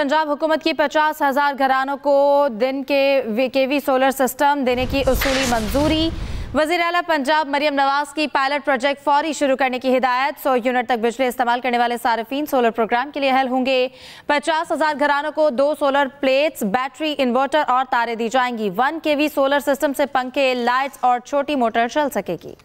पंजाब हुकूमत की पचास हज़ार घरानों को दिन के के वी सोलर सिस्टम देने की उसूली मंजूरी वजीर अला पंजाब मरियम नवाज की पायलट प्रोजेक्ट फौरी शुरू करने की हिदायत सौ यूनिट तक बिजली इस्तेमाल करने वाले सार्फिन सोलर प्रोग्राम के लिए अहल होंगे पचास हजार घरानों को दो सोलर प्लेट्स बैटरी इन्वर्टर और तारे दी जाएंगी वन के वी सोलर सिस्टम से पंखे लाइट्स और छोटी मोटर चल सकेगी